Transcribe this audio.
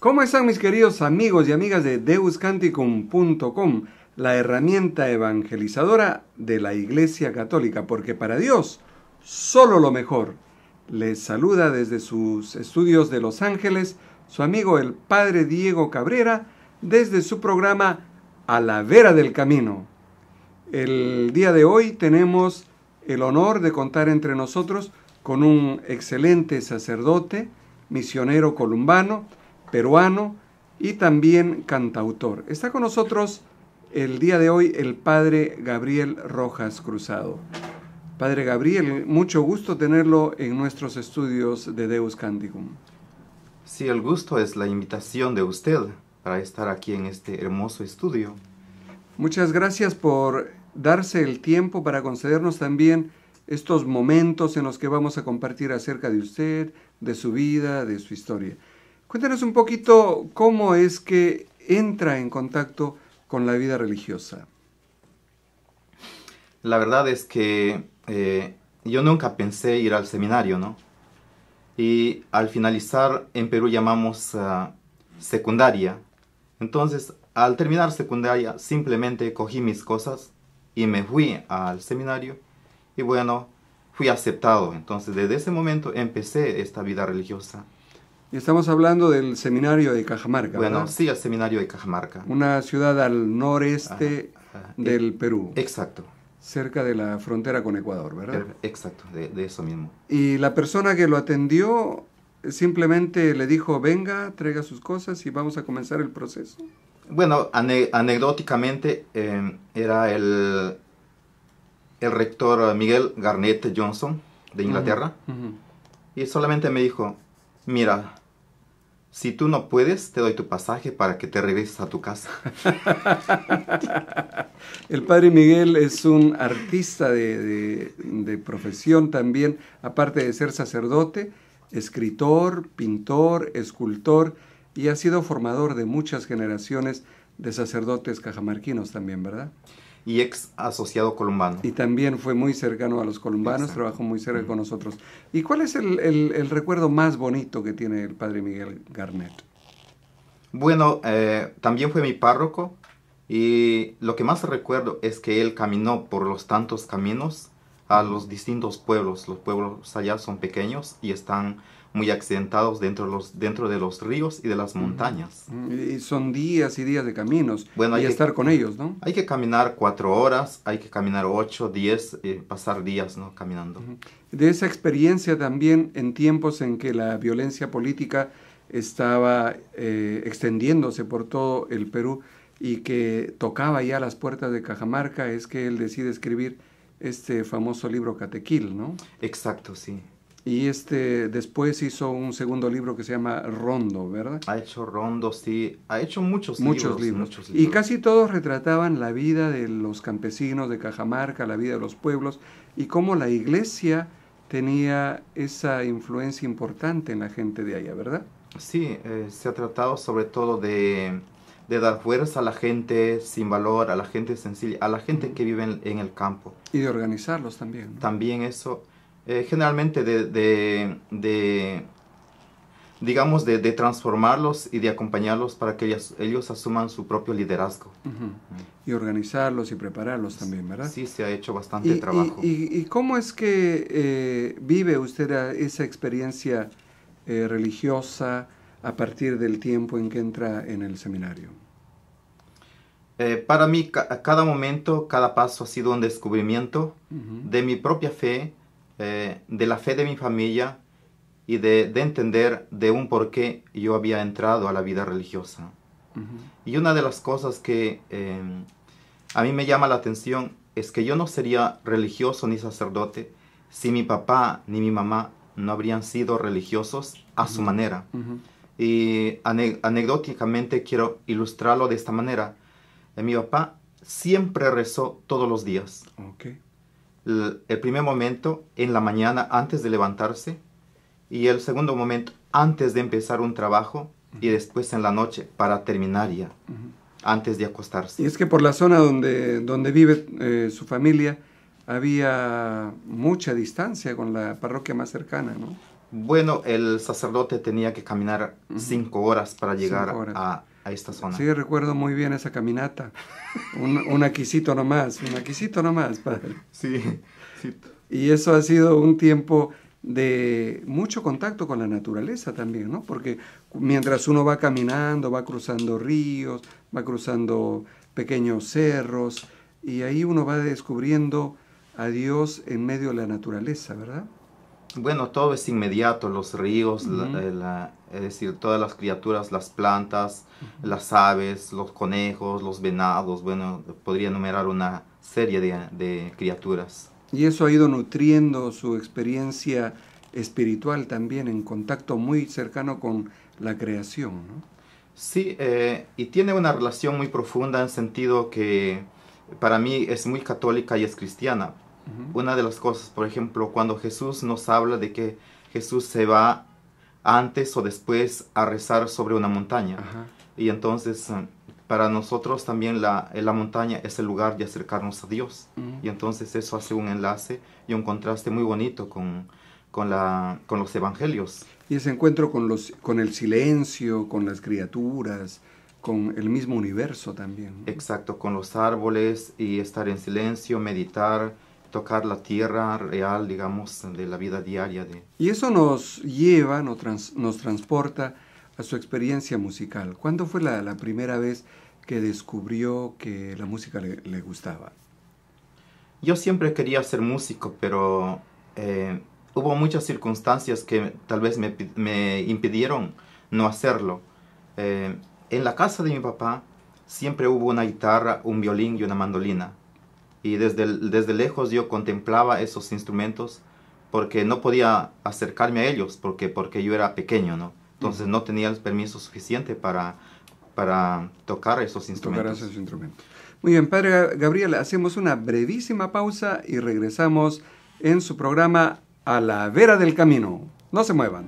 ¿Cómo están mis queridos amigos y amigas de deuscanticum.com, la herramienta evangelizadora de la Iglesia Católica? Porque para Dios, solo lo mejor. Les saluda desde sus estudios de Los Ángeles su amigo el Padre Diego Cabrera desde su programa A la Vera del Camino. El día de hoy tenemos el honor de contar entre nosotros con un excelente sacerdote, misionero columbano, peruano y también cantautor. Está con nosotros el día de hoy el padre Gabriel Rojas Cruzado. Padre Gabriel, mucho gusto tenerlo en nuestros estudios de Deus Canticum. Sí, el gusto es la invitación de usted para estar aquí en este hermoso estudio. Muchas gracias por darse el tiempo para concedernos también estos momentos en los que vamos a compartir acerca de usted, de su vida, de su historia. Cuéntanos un poquito cómo es que entra en contacto con la vida religiosa. La verdad es que eh, yo nunca pensé ir al seminario, ¿no? Y al finalizar en Perú llamamos ah, secundaria. Entonces, al terminar secundaria, simplemente cogí mis cosas y me fui al seminario. Y bueno, fui aceptado. Entonces, desde ese momento empecé esta vida religiosa. Y estamos hablando del seminario de Cajamarca. Bueno, sí, el seminario de Cajamarca. Una ciudad al noreste del e- Perú. Exacto. Cerca de la frontera con Ecuador, ¿verdad? Exacto, de, eso mismo. Y la persona que lo atendió simplemente le dijo, venga, traiga sus cosas y vamos a comenzar el proceso. Bueno, anecdóticamente em, era el, el rector Miguel Garnett Johnson de Inglaterra y solamente me dijo, mira, si tú no puedes, te doy tu pasaje para que te regreses a tu casa. el padre Miguel es un artista de, de, profesión también, aparte de ser sacerdote, escritor, pintor, escultor y ha sido formador de muchas generaciones de sacerdotes cajamarquinos también, ¿verdad? y ex asociado colombano. Y también fue muy cercano a los colombanos, trabajó muy cerca con nosotros. ¿Y cuál es el, recuerdo más bonito que tiene el padre Miguel Garnett? Bueno, eh, también fue mi párroco y lo que más recuerdo es que él caminó por los tantos caminos a los distintos pueblos. Los pueblos allá son pequeños y están muy accidentados dentro de los, ríos y de las montañas. Y son días y días de caminos. Bueno, hay que, estar con ellos, ¿no? Hay que caminar cuatro horas, hay que caminar ocho, diez, eh, pasar días, ¿no? Caminando. De esa experiencia también en tiempos en que la violencia política estaba eh, extendiéndose por todo el Perú y que tocaba ya las puertas de Cajamarca, es que él decide escribir este famoso libro Catequil, ¿no? Exacto, sí. Y este después hizo un segundo libro que se llama Rondo, ¿verdad? Ha hecho Rondo, sí. Ha hecho muchos, muchos libros, Muchos libros. Y casi todos retrataban la vida de los campesinos de Cajamarca, la vida de los pueblos y cómo la iglesia tenía esa influencia importante en la gente de allá, ¿verdad? Sí, eh, se ha tratado sobre todo de de dar fuerza a la gente sin valor, a la gente sencilla, a la gente que vive en, el campo. Y de organizarlos también. También eso, eh, generalmente de, de, digamos, de, de, transformarlos y de acompañarlos para que ellos, asuman su propio liderazgo. Y organizarlos y prepararlos también, ¿verdad? Sí, se ha hecho bastante trabajo. Y, cómo es que eh, vive usted esa experiencia eh, religiosa? a partir del tiempo en que entra en el seminario? Eh, para mí, cada momento, cada paso ha sido un descubrimiento de mi propia fe, eh, de la fe de mi familia y de, entender de un por qué yo había entrado a la vida religiosa. Y una de las cosas que em, a mí me llama la atención es que yo no sería religioso ni sacerdote si mi papá ni mi mamá no habrían sido religiosos a su manera. Y anecdóticamente quiero ilustrarlo de esta manera. Eh, mi papá siempre rezó todos los días. Okay. El, primer momento en la mañana antes de levantarse y el segundo momento antes de empezar un trabajo y después en la noche para terminar ya, antes de acostarse. Y es que por la zona donde, donde vive eh, su familia había mucha distancia con la parroquia más cercana, ¿no? Bueno, el sacerdote tenía que caminar cinco horas para llegar A, esta zona. Sí, recuerdo muy bien esa caminata. un, un, aquisito nomás, un aquisito nomás, padre. sí. Y eso ha sido un tiempo de mucho contacto con la naturaleza también, ¿no? Porque mientras uno va caminando, va cruzando ríos, va cruzando pequeños cerros, y ahí uno va descubriendo a Dios en medio de la naturaleza, ¿verdad? Bueno, todo es inmediato, los ríos, eh, es decir, todas las criaturas, las plantas, las aves, los conejos, los venados, bueno, podría enumerar una serie de, criaturas. Y eso ha ido nutriendo su experiencia espiritual también, en contacto muy cercano con la creación. ¿no? Sí, eh, y tiene una relación muy profunda en sentido que para mí es muy católica y es cristiana una de las cosas, por ejemplo, cuando Jesús nos habla de que Jesús se va antes o después a rezar sobre una montaña. Y entonces, eh, para nosotros también eh, la, montaña es el lugar de acercarnos a Dios. Y entonces eso hace un enlace y un contraste muy bonito con, los evangelios. Y ese encuentro con, el silencio, con las criaturas, con el mismo universo también. Exacto, con los árboles y estar en silencio, meditar tocar la tierra real, digamos, de la vida diaria. De... Y eso nos lleva, nos, transporta a su experiencia musical. ¿Cuándo fue la, primera vez que descubrió que la música le, gustaba? Yo siempre quería ser músico, pero eh, hubo muchas circunstancias que tal vez me, impidieron no hacerlo. Eh, en la casa de mi papá siempre hubo una guitarra, un violín y una mandolina y desde, desde lejos yo contemplaba esos instrumentos porque no podía acercarme a ellos porque, porque yo era pequeño, ¿no? Entonces no tenía el permiso suficiente para, para tocar esos instrumentos. Muy bien, Padre Gabriel, hacemos una brevísima pausa y regresamos en su programa A la Vera del Camino. No se muevan.